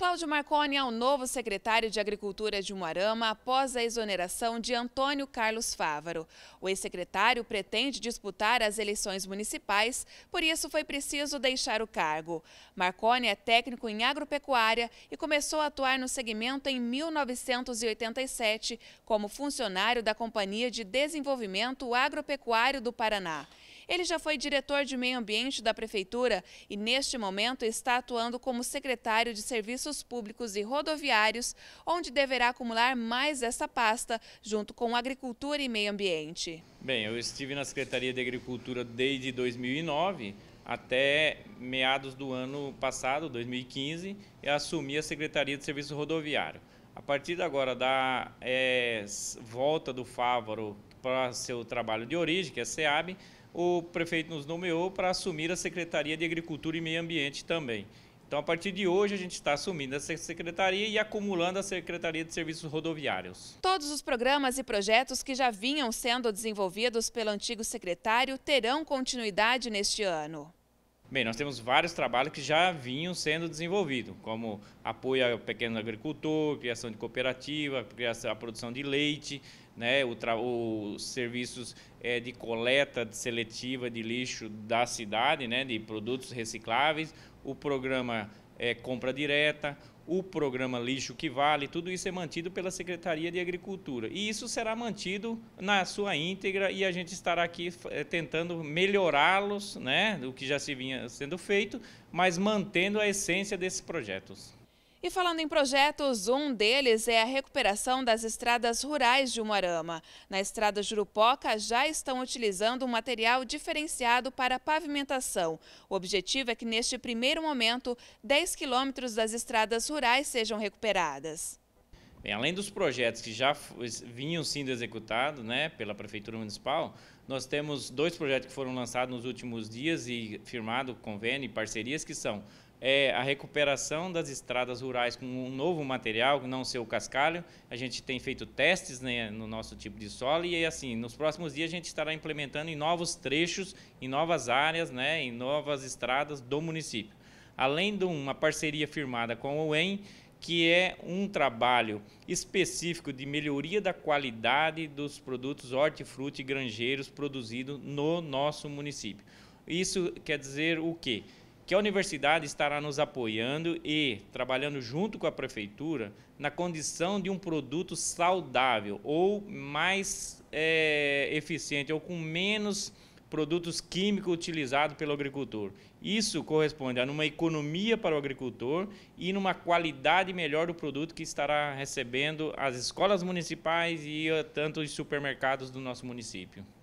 Cláudio Marconi é o novo secretário de Agricultura de Moarama após a exoneração de Antônio Carlos Fávaro. O ex-secretário pretende disputar as eleições municipais, por isso foi preciso deixar o cargo. Marconi é técnico em agropecuária e começou a atuar no segmento em 1987 como funcionário da Companhia de Desenvolvimento Agropecuário do Paraná. Ele já foi diretor de meio ambiente da Prefeitura e, neste momento, está atuando como secretário de Serviços Públicos e Rodoviários, onde deverá acumular mais essa pasta, junto com Agricultura e Meio Ambiente. Bem, eu estive na Secretaria de Agricultura desde 2009 até meados do ano passado, 2015, e assumi a Secretaria de Serviço Rodoviário. A partir de agora da é, volta do Fávaro para seu trabalho de origem, que é SEAB, o prefeito nos nomeou para assumir a Secretaria de Agricultura e Meio Ambiente também. Então, a partir de hoje, a gente está assumindo essa secretaria e acumulando a Secretaria de Serviços Rodoviários. Todos os programas e projetos que já vinham sendo desenvolvidos pelo antigo secretário terão continuidade neste ano. Bem, nós temos vários trabalhos que já vinham sendo desenvolvidos, como apoio ao pequeno agricultor, criação de cooperativa, criação, a produção de leite, né, o os serviços é, de coleta de seletiva de lixo da cidade, né, de produtos recicláveis, o programa é, compra direta, o programa Lixo que Vale, tudo isso é mantido pela Secretaria de Agricultura. E isso será mantido na sua íntegra e a gente estará aqui é, tentando melhorá-los, né, o que já se vinha sendo feito, mas mantendo a essência desses projetos. E falando em projetos, um deles é a recuperação das estradas rurais de Umuarama. Na estrada Jurupoca já estão utilizando um material diferenciado para pavimentação. O objetivo é que neste primeiro momento, 10 quilômetros das estradas rurais sejam recuperadas. Bem, é, além dos projetos que já vinham sendo executados né, pela Prefeitura Municipal, nós temos dois projetos que foram lançados nos últimos dias e firmado convênio e parcerias, que são é, a recuperação das estradas rurais com um novo material, não ser o cascalho. A gente tem feito testes né, no nosso tipo de solo e, assim, nos próximos dias a gente estará implementando em novos trechos, em novas áreas, né, em novas estradas do município. Além de uma parceria firmada com o UEM, que é um trabalho específico de melhoria da qualidade dos produtos hortifruti granjeiros produzidos no nosso município. Isso quer dizer o quê? Que a universidade estará nos apoiando e trabalhando junto com a prefeitura na condição de um produto saudável ou mais é, eficiente ou com menos produtos químicos utilizados pelo agricultor. Isso corresponde a uma economia para o agricultor e numa qualidade melhor do produto que estará recebendo as escolas municipais e eh, tanto os supermercados do nosso município.